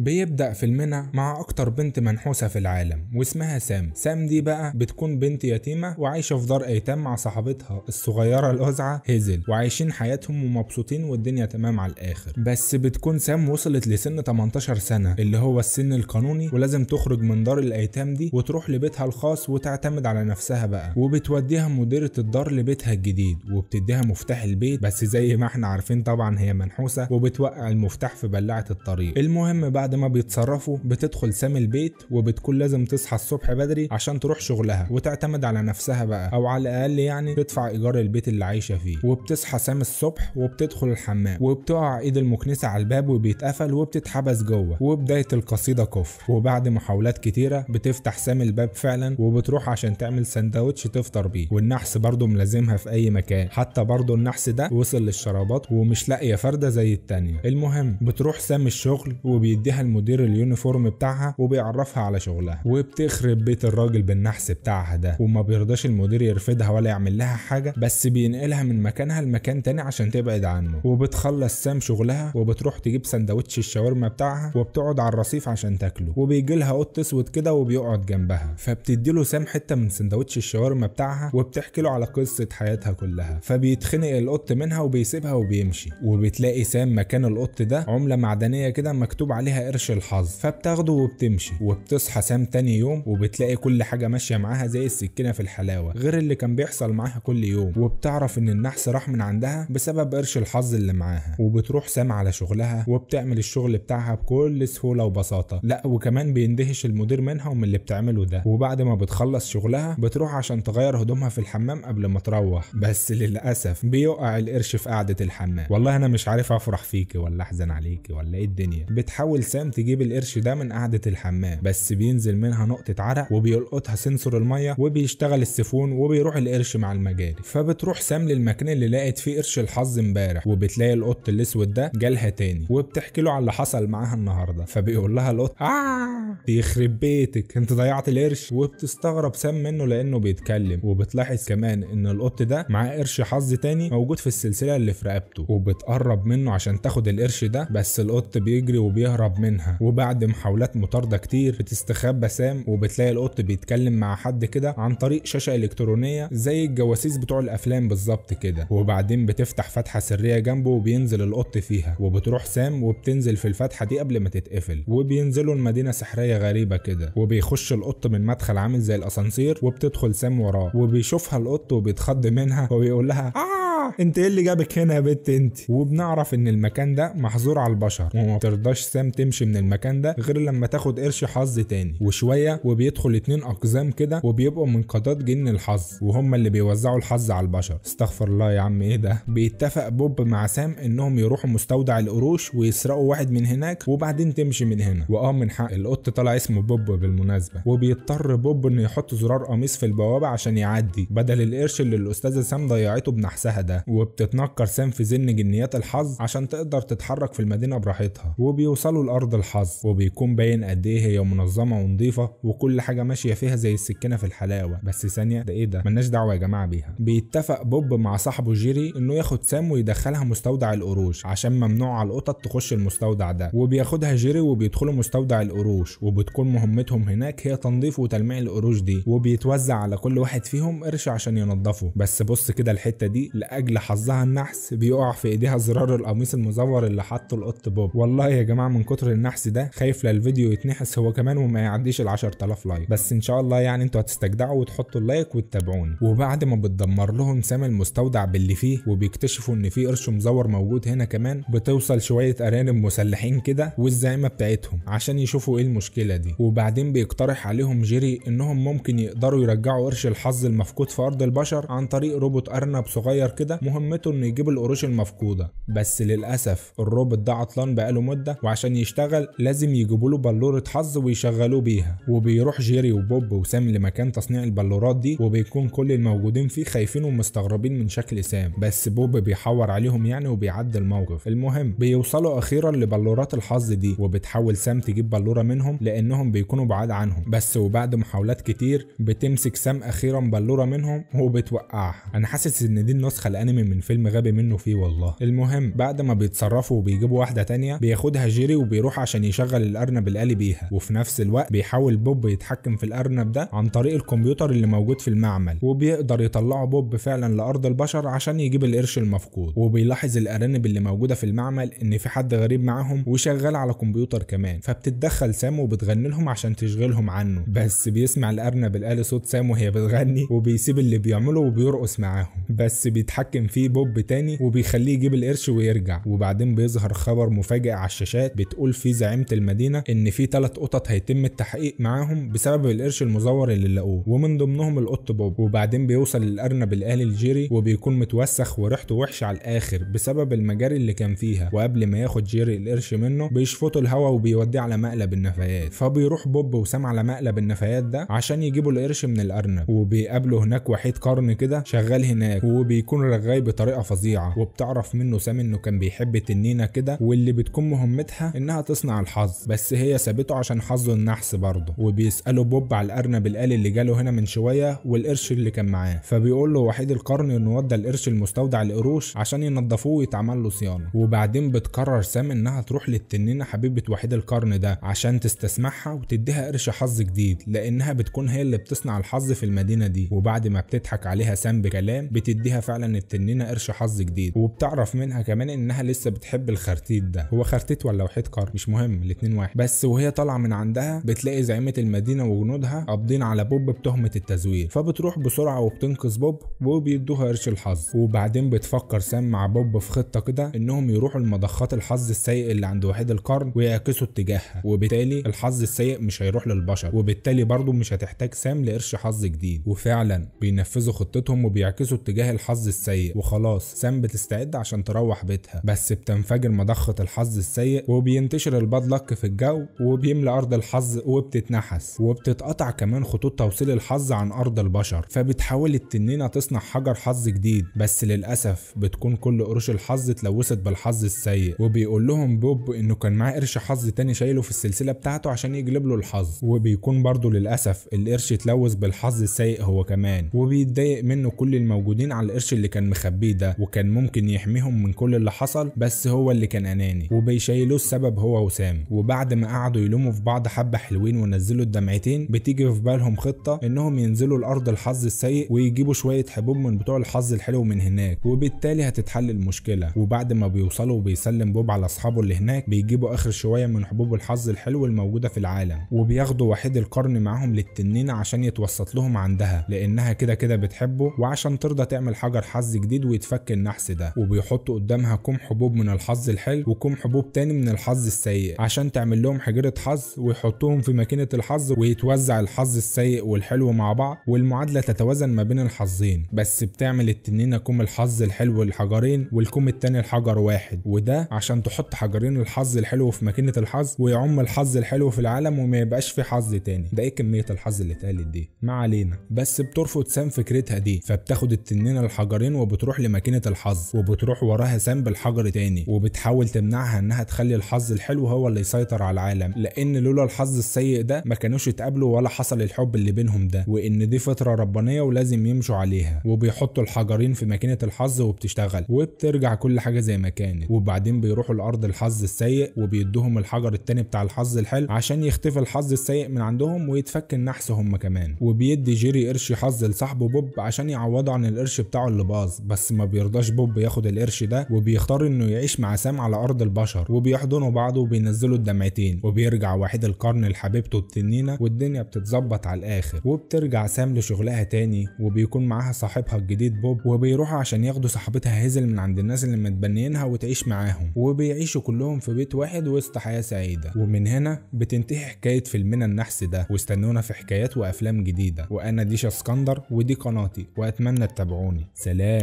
بيبدأ فيلمنا مع أكتر بنت منحوسة في العالم واسمها سام سام دي بقى بتكون بنت يتيمة وعايشة في دار أيتام مع صاحبتها الصغيرة الأزعة هيزل وعايشين حياتهم ومبسوطين والدنيا تمام على الآخر بس بتكون سام وصلت لسن 18 سنة اللي هو السن القانوني ولازم تخرج من دار الأيتام دي وتروح لبيتها الخاص وتعتمد على نفسها بقى وبتوديها مديرة الدار لبيتها الجديد وبتديها مفتاح البيت بس زي ما احنا عارفين طبعا هي منحوسة وبتوقع المفتاح في بلعة الطريق المهم بعد بعد ما بيتصرفوا بتدخل سامي البيت وبتكون لازم تصحى الصبح بدري عشان تروح شغلها وتعتمد على نفسها بقى او على الاقل يعني تدفع ايجار البيت اللي عايشه فيه وبتصحى سامي الصبح وبتدخل الحمام وبتقع ايد المكنسه على الباب وبيتقفل وبتتحبس جوه وبدايه القصيده كفر وبعد محاولات كتيره بتفتح سامي الباب فعلا وبتروح عشان تعمل سندوتش تفطر بيه والنحس برده ملازمها في اي مكان حتى برده النحس ده وصل للشرابات ومش لاقيه فرده زي التانيه المهم بتروح سامي الشغل وبيدي بيديها المدير اليونيفورم بتاعها وبيعرفها على شغلها وبتخرب بيت الراجل بالنحس بتاعها ده وما بيرضاش المدير يرفدها ولا يعمل لها حاجه بس بينقلها من مكانها لمكان تاني عشان تبعد عنه وبتخلص سام شغلها وبتروح تجيب سندوتش الشاورما بتاعها وبتقعد على الرصيف عشان تاكله وبيجي لها قط اسود كده وبيقعد جنبها فبتدي له سام حته من سندوتش الشاورما بتاعها وبتحكي له على قصه حياتها كلها فبيتخنق القط منها وبيسيبها وبيمشي وبتلاقي سام مكان القط ده عمله معدنيه كده مكتوب عليها قرش الحظ فبتاخده وبتمشي وبتصحى سام تاني يوم وبتلاقي كل حاجه ماشيه معاها زي السكينه في الحلاوه غير اللي كان بيحصل معاها كل يوم وبتعرف ان النحس راح من عندها بسبب قرش الحظ اللي معاها وبتروح سام على شغلها وبتعمل الشغل بتاعها بكل سهوله وبساطه لا وكمان بيندهش المدير منها ومن اللي بتعمله ده وبعد ما بتخلص شغلها بتروح عشان تغير هدومها في الحمام قبل ما تروح بس للاسف بيقع القرش في قعده الحمام والله انا مش عارف افرح فيكي ولا احزن عليكي ولا ايه الدنيا بتحاول حسام تجيب القرش ده من قعده الحمام بس بينزل منها نقطه عرق وبيلقطها سنسور الميه وبيشتغل السيفون وبيروح القرش مع المجاري فبتروح سام للمكان اللي لقت فيه قرش الحظ امبارح وبتلاقي القط الاسود ده جالها تاني وبتحكي له على اللي حصل معاها النهارده فبيقول لها القط آه، بيخرب بيتك انت ضيعت القرش وبتستغرب سام منه لانه بيتكلم وبتلاحظ كمان ان القط ده معاه قرش حظ تاني موجود في السلسله اللي في رقبته وبتقرب منه عشان تاخد القرش ده بس القط بيجري وبيهرب منها وبعد محاولات مطارده كتير بتستخبى سام وبتلاقي القط بيتكلم مع حد كده عن طريق شاشه الكترونيه زي الجواسيس بتوع الافلام بالظبط كده وبعدين بتفتح فتحه سريه جنبه وبينزل القط فيها وبتروح سام وبتنزل في الفتحه دي قبل ما تتقفل وبينزلوا المدينه سحريه غريبه كده وبيخش القط من مدخل عامل زي الاسانسير وبتدخل سام وراه وبيشوفها القط وبيتخض منها وبيقول لها آه انت ايه اللي جابك هنا يا بت انت وبنعرف ان المكان ده محظور على البشر وما ترضاش سام تمشي من المكان ده غير لما تاخد قرش حظ تاني وشويه وبيدخل اتنين اقزام كده وبيبقوا من قادات جن الحظ وهم اللي بيوزعوا الحظ على البشر استغفر الله يا عم ايه ده بيتفق بوب مع سام انهم يروحوا مستودع القروش ويسرقوا واحد من هناك وبعدين تمشي من هنا واه من حق القط طلع اسمه بوب بالمناسبه وبيضطر بوب انه يحط زرار قميص في البوابه عشان يعدي بدل القرش اللي الاستاذه سام ضيعته بنحسها ده ده وبتتنكر سام في ذن جنيات الحظ عشان تقدر تتحرك في المدينه براحتها وبيوصلوا لارض الحظ وبيكون باين قد ايه هي منظمه ونظيفه وكل حاجه ماشيه فيها زي السكينه في الحلاوه بس ثانيه ده ايه ده ملناش دعوه يا جماعه بيها بيتفق بوب مع صاحبه جيري انه ياخد سام ويدخلها مستودع القروش عشان ممنوع على القطط تخش المستودع ده وبياخدها جيري وبيدخلوا مستودع القروش وبتكون مهمتهم هناك هي تنظيف وتلميع القروش دي وبيتوزع على كل واحد فيهم قرش عشان ينضفه بس بص كده الحته دي لأ لأجل حظها النحس بيقع في ايديها زرار القميص المزور اللي حطه القط بوب والله يا جماعة من كتر النحس ده خايف لا الفيديو يتنحس هو كمان وما يعديش ال 10000 لايك بس ان شاء الله يعني انتوا هتستجدعوا وتحطوا اللايك وتتابعونا وبعد ما بتدمر لهم سام المستودع باللي فيه وبيكتشفوا ان في قرش مزور موجود هنا كمان بتوصل شوية ارانب مسلحين كده والزعيمة بتاعتهم عشان يشوفوا ايه المشكلة دي وبعدين بيقترح عليهم جيري انهم ممكن يقدروا يرجعوا قرش الحظ المفقود في ارض البشر عن طريق روبوت ارنب صغير كده كده مهمته انه يجيب القروش المفقوده بس للاسف الروبوت ده عطلان بقاله مده وعشان يشتغل لازم يجيبوا له بلوره حظ ويشغلوه بيها وبيروح جيري وبوب وسام لمكان تصنيع البلورات دي وبيكون كل الموجودين فيه خايفين ومستغربين من شكل سام بس بوب بيحور عليهم يعني وبيعدي الموقف المهم بيوصلوا اخيرا لبلورات الحظ دي وبتحاول سام تجيب بلوره منهم لانهم بيكونوا بعاد عنهم بس وبعد محاولات كتير بتمسك سام اخيرا بلوره منهم وبتوقعها انا حاسس ان دي النسخه الانمي من فيلم غبي منه فيه والله المهم بعد ما بيتصرفوا وبيجيبوا واحده تانية بياخدها جيري وبيروح عشان يشغل الارنب الالي بيها وفي نفس الوقت بيحاول بوب يتحكم في الارنب ده عن طريق الكمبيوتر اللي موجود في المعمل وبيقدر يطلعه بوب فعلا لارض البشر عشان يجيب القرش المفقود وبيلاحظ الارانب اللي موجوده في المعمل ان في حد غريب معاهم وشغال على كمبيوتر كمان فبتتدخل سام وبتغني لهم عشان تشغلهم عنه بس بيسمع الارنب الالي صوت سام وهي بتغني وبيسيب اللي بيعمله وبيرقص معاهم بس بيتحكم بيتحكم فيه بوب تاني وبيخليه يجيب القرش ويرجع وبعدين بيظهر خبر مفاجئ على الشاشات بتقول فيه زعيمه المدينه ان في ثلاث قطط هيتم التحقيق معاهم بسبب القرش المزور اللي لقوه ومن ضمنهم القط بوب وبعدين بيوصل الارنب الاهلي لجيري وبيكون متوسخ وريحته وحشه على الاخر بسبب المجاري اللي كان فيها وقبل ما ياخد جيري القرش منه بيشفطه الهوا وبيوديه على مقلب النفايات فبيروح بوب وسام على مقلب النفايات ده عشان يجيبوا القرش من الارنب وبيقابله هناك وحيد قرن كده شغال هناك وبيكون شغال بطريقه فظيعه وبتعرف منه سام انه كان بيحب تنينه كده واللي بتكون مهمتها انها تصنع الحظ بس هي سابته عشان حظه النحس برضه وبيساله بوب على الارنب الآلي اللي جاله هنا من شويه والقرش اللي كان معاه فبيقول له وحيد القرن انه ودى القرش المستودع القروش عشان ينضفوه ويتعمل له صيانه وبعدين بتقرر سام انها تروح للتنينه حبيبه وحيد القرن ده عشان تستسمحها وتديها قرش حظ جديد لانها بتكون هي اللي بتصنع الحظ في المدينه دي وبعد ما بتضحك عليها سام بكلام بتديها فعلا التنينه قرش حظ جديد وبتعرف منها كمان انها لسه بتحب الخرتيت ده هو خرتيت ولا وحيد قرن مش مهم الاثنين واحد بس وهي طالعه من عندها بتلاقي زعيمه المدينه وجنودها قابضين على بوب بتهمه التزوير فبتروح بسرعه وبتنقذ بوب وبيدوها قرش الحظ وبعدين بتفكر سام مع بوب في خطه كده انهم يروحوا لمضخات الحظ السيء اللي عند وحيد القرن ويعكسوا اتجاهها وبالتالي الحظ السيء مش هيروح للبشر وبالتالي برضه مش هتحتاج سام لقرش حظ جديد وفعلا بينفذوا خطتهم وبيعكسوا اتجاه الحظ السيء السيء وخلاص سام بتستعد عشان تروح بيتها بس بتنفجر مضخة الحظ السيء وبينتشر الباد لك في الجو وبيملى أرض الحظ وبتتنحس وبتتقطع كمان خطوط توصيل الحظ عن أرض البشر فبتحاول التنينة تصنع حجر حظ جديد بس للأسف بتكون كل قروش الحظ اتلوثت بالحظ السيء وبيقول لهم بوب إنه كان معاه قرش حظ تاني شايله في السلسلة بتاعته عشان يجلب له الحظ وبيكون برضه للأسف القرش اتلوث بالحظ السيء هو كمان وبيتضايق منه كل الموجودين على القرش اللي كان كان مخبيه ده وكان ممكن يحميهم من كل اللي حصل بس هو اللي كان اناني وبيشيلوه السبب هو وسام وبعد ما قعدوا يلوموا في بعض حبه حلوين ونزلوا الدمعتين بتيجي في بالهم خطه انهم ينزلوا الارض الحظ السيء ويجيبوا شويه حبوب من بتوع الحظ الحلو من هناك وبالتالي هتتحل المشكله وبعد ما بيوصلوا وبيسلم بوب على اصحابه اللي هناك بيجيبوا اخر شويه من حبوب الحظ الحلو الموجوده في العالم وبياخدوا وحيد القرن معاهم للتنين عشان يتوسط لهم عندها لانها كده كده بتحبه وعشان ترضى تعمل حجر حظ حظ جديد ويتفك النحس ده وبيحطوا قدامها كوم حبوب من الحظ الحلو وكم حبوب تاني من الحظ السيء عشان تعمل لهم حجرة حظ ويحطوهم في ماكينة الحظ ويتوزع الحظ السيء والحلو مع بعض والمعادلة تتوازن ما بين الحظين بس بتعمل التنينة كوم الحظ الحلو الحجرين والكوم التاني الحجر واحد وده عشان تحط حجرين الحظ الحلو في ماكينة الحظ ويعم الحظ الحلو في العالم وما يبقاش في حظ تاني ده ايه كمية الحظ اللي اتقالت دي ما علينا بس بترفض سام فكرتها دي فبتاخد التنينة الحجرين وبتروح لماكينه الحظ وبتروح وراها سام بالحجر تاني وبتحاول تمنعها انها تخلي الحظ الحلو هو اللي يسيطر على العالم لان لولا الحظ السيء ده ما كانوش اتقابلوا ولا حصل الحب اللي بينهم ده وان دي فطره ربانيه ولازم يمشوا عليها وبيحطوا الحجرين في ماكينه الحظ وبتشتغل وبترجع كل حاجه زي ما كانت وبعدين بيروحوا لارض الحظ السيء وبيدوهم الحجر التاني بتاع الحظ الحلو عشان يختفي الحظ السيء من عندهم ويتفك النحس هم كمان وبيدي جيري قرش حظ لصاحبه بوب عشان يعوضه عن القرش بتاعه اللي باظ خلاص بس ما بيرضاش بوب ياخد القرش ده وبيختار انه يعيش مع سام على ارض البشر وبيحضنوا بعض وبينزلوا الدمعتين وبيرجع وحيد القرن لحبيبته التنينه والدنيا بتتظبط على الاخر وبترجع سام لشغلها تاني وبيكون معاها صاحبها الجديد بوب وبيروحوا عشان ياخدوا صاحبتها هيزل من عند الناس اللي متبنيينها وتعيش معاهم وبيعيشوا كلهم في بيت واحد وسط حياه سعيده ومن هنا بتنتهي حكايه فيلمنا النحس ده واستنونا في حكايات وافلام جديده وانا ديشا اسكندر ودي قناتي واتمنى تتابعوني سلام